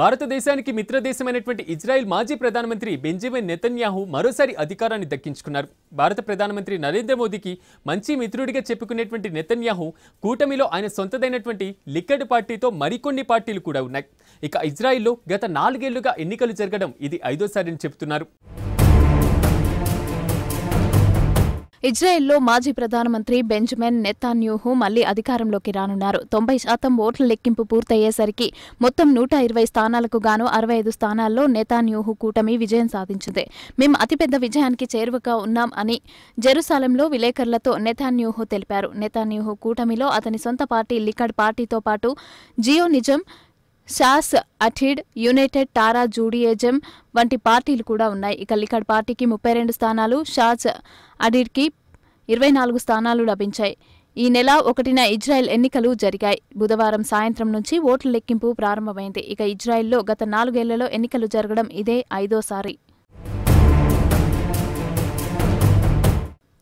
భారతదేశానికి మిత్రదేశమైనటువంటి ఇజ్రాయెల్ మాజీ ప్రధానమంత్రి బెంజమిన్ నెతన్యాహు మరోసారి అధికారాన్ని దక్కించుకున్నారు భారత ప్రధానమంత్రి నరేంద్ర మోదీకి మంచి మిత్రుడిగా చెప్పుకునేటువంటి నెతన్యాహు కూటమిలో ఆయన సొంతదైనటువంటి లిక్కడ్ పార్టీతో మరికొన్ని పార్టీలు కూడా ఉన్నాయి ఇక ఇజ్రాయెల్లో గత నాలుగేళ్లుగా ఎన్నికలు జరగడం ఇది ఐదోసారి అని చెబుతున్నారు ఇజ్రాయెల్లో మాజీ ప్రధానమంత్రి బెంజమిన్ నెతాన్యూహు మళ్లీ అధికారంలోకి రానున్నారు తొంభై శాతం ఓట్ల లెక్కింపు పూర్తయ్యేసరికి మొత్తం నూట ఇరవై స్థానాలకు గాను అరవై ఐదు స్థానాల్లో నెతాన్యూహు కూటమి విజయం సాధించింది మేము అతిపెద్ద విజయానికి చేరువగా ఉన్నాం అని జెరూసాలెంలో విలేకరులతో నెతాన్యూహు తెలిపారు నెతాన్యూహు కూటమిలో అతని సొంత పార్టీ లికడ్ పార్టీతో పాటు జియో నిజం శాస్ అఠిడ్ యునైటెడ్ టారా జూడియేజం వంటి పార్టీలు కూడా ఉన్నాయి ఇక లిఖడ్ పార్టీకి ముప్పై రెండు స్థానాలు షాజ్ అడిడ్కి ఇరవై నాలుగు స్థానాలు లభించాయి ఈ నెల ఒకటిన ఇజ్రాయెల్ ఎన్నికలు జరిగాయి బుధవారం సాయంత్రం నుంచి ఓట్ల లెక్కింపు ప్రారంభమైంది ఇక ఇజ్రాయెల్లో గత నాలుగేళ్లలో ఎన్నికలు జరగడం ఇదే ఐదోసారి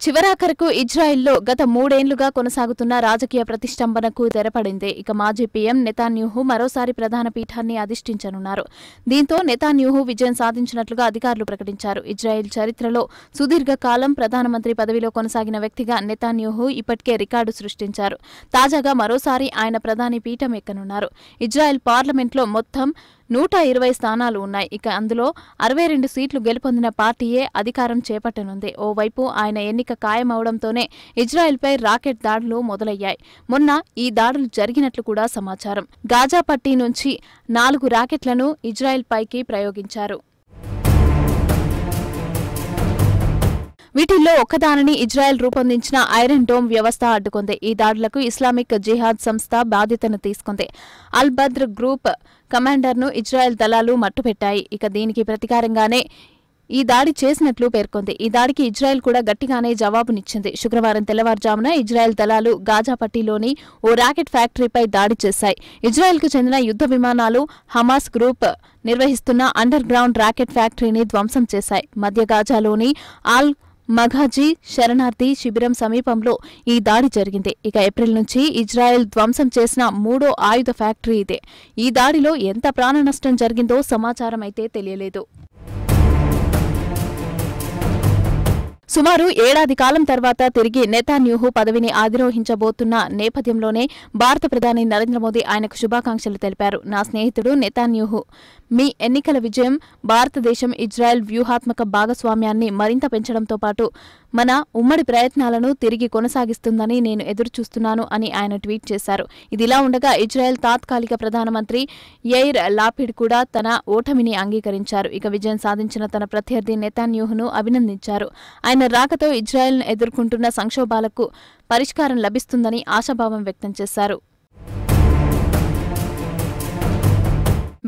చివరాఖరకు ఇజ్రాయెల్లో గత మూడేళ్లుగా కొనసాగుతున్న రాజకీయ ప్రతిష్టంభనకు తెరపడింది ఇక మాజీ పీఎం నెతాన్యూహు మరోసారి ప్రధాన పీఠాన్ని అధిష్ఠించనున్నారు దీంతో నెతాన్యూహు విజయం సాధించినట్లుగా అధికారులు ప్రకటించారు ఇజ్రాయెల్ చరిత్రలో సుదీర్ఘకాలం ప్రధానమంత్రి పదవిలో కొనసాగిన వ్యక్తిగా నెతాన్యూహు ఇప్పటికే రికార్డు సృష్టించారు తాజాగా మరోసారి ఆయన ప్రధాని పీఠం ఎక్కనున్నారు ఇజ్రాయెల్ పార్లమెంట్లో మొత్తం నూట ఇరవై స్థానాలు ఉన్నాయి ఇక అందులో అరవై రెండు సీట్లు గెలుపొందిన పార్టీయే అధికారం చేపట్టనుంది ఓవైపు ఆయన ఎన్నిక ఖాయమవడంతోనే ఇజ్రాయెల్పై రాకెట్ దాడులు మొదలయ్యాయి మొన్న ఈ దాడులు జరిగినట్లు కూడా సమాచారం గాజాపట్టి నుంచి నాలుగు రాకెట్లను ఇజ్రాయెల్ పైకి ప్రయోగించారు వీటిల్లో ఒక్కదానిని ఇజ్రాయెల్ రూపొందించిన ఐరన్ డోమ్ వ్యవస్థ అడ్డుకుంది ఈ దాడులకు ఇస్లామిక్ జిహాద్ సంస్థ బాధ్యతను తీసుకుంది అల్ బద్ర్ గ్రూప్ కమాండర్ను ఇజ్రాయెల్ దళాలు మట్టుపెట్టాయి ఇక దీనికి ప్రతీకారంగానే ఈ దాడి చేసినట్లు పేర్కొంది ఈ దాడికి ఇజ్రాయెల్ కూడా గట్టిగానే జవాబునిచ్చింది శుక్రవారం తెల్లవారుజామున ఇజ్రాయెల్ దళాలు గాజాపట్టిలోని ఓ ర్యాకెట్ ఫ్యాక్టరీపై దాడి చేశాయి ఇజ్రాయెల్కు చెందిన యుద్ధ విమానాలు హమాస్ గ్రూప్ నిర్వహిస్తున్న అండర్ గ్రౌండ్ ర్యాకెట్ ఫ్యాక్టరీని ధ్వంసం చేశాయి మధ్య గాజాలోని ఆల్ మఘాజీ శరణార్థి శిబిరం సమీపంలో ఈ దాడి జరిగింది ఇక ఏప్రిల్ నుంచి ఇజ్రాయెల్ ధ్వంసం చేసిన మూడో ఆయుధ ఫ్యాక్టరీ ఇదే ఈ దాడిలో ఎంత నష్టం జరిగిందో సమాచారం అయితే తెలియలేదు సుమారు ఏడాది కాలం తర్వాత తిరిగి నేతాన్యూహు పదవిని ఆధిరోహించబోతున్న నేపథ్యంలోనే భారత ప్రధాని నరేంద్ర మోదీ ఆయనకు శుభాకాంక్షలు తెలిపారు నా స్నేహితుడు నేతాన్యూహు మీ ఎన్నికల విజయం భారతదేశం ఇజ్రాయెల్ వ్యూహాత్మక భాగస్వామ్యాన్ని మరింత పెంచడంతో పాటు మన ఉమ్మడి ప్రయత్నాలను తిరిగి కొనసాగిస్తుందని నేను ఎదురుచూస్తున్నాను అని ఆయన ట్వీట్ చేశారు ఇదిలా ఉండగా ఇజ్రాయెల్ తాత్కాలిక ప్రధానమంత్రి ఎయిర్ లాపిడ్ కూడా తన ఓటమిని అంగీకరించారు ఇక విజయం సాధించిన తన ప్రత్యర్థి నెతాన్యూహును అభినందించారు ఆయన ఆయన రాకతో ఇజ్రాయెల్ను ఎదుర్కొంటున్న సంక్షోభాలకు పరిష్కారం లభిస్తుందని ఆశాభావం వ్యక్తం చేశారు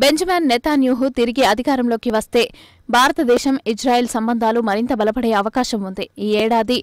బెంజమిన్ నెతాన్యూహు తిరిగి అధికారంలోకి వస్తే భారతదేశం ఇజ్రాయెల్ సంబంధాలు మరింత బలపడే అవకాశం ఉంది ఈ ఏడాది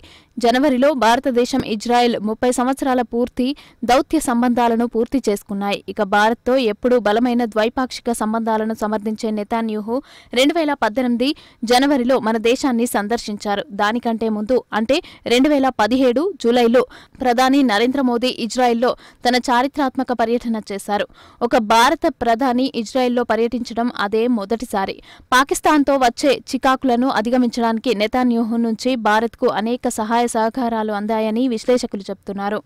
జనవరిలో భారతదేశం ఇజ్రాయెల్ ముప్పై సంవత్సరాల పూర్తి దౌత్య సంబంధాలను పూర్తి చేసుకున్నాయి ఇక భారత్తో ఎప్పుడూ బలమైన ద్వైపాక్షిక సంబంధాలను సమర్థించే నెతాన్యూహు రెండు వేల పద్దెనిమిది జనవరిలో మన దేశాన్ని సందర్శించారు దానికంటే ముందు అంటే రెండు వేల పదిహేడు జూలైలో ప్రధాని నరేంద్ర మోదీ ఇజ్రాయెల్లో తన చారిత్రాత్మక పర్యటన చేశారు ఒక భారత ప్రధాని ఇజ్రాయెల్లో పర్యటించడం అదే మొదటిసారి పాకిస్తాన్తో తో వచ్చే చికాకులను అధిగమించడానికి నెతాన్యూహు నుంచి భారత్కు అనేక సహాయ సహకారాలు అందాయని విశ్లేషకులు చెబుతున్నారు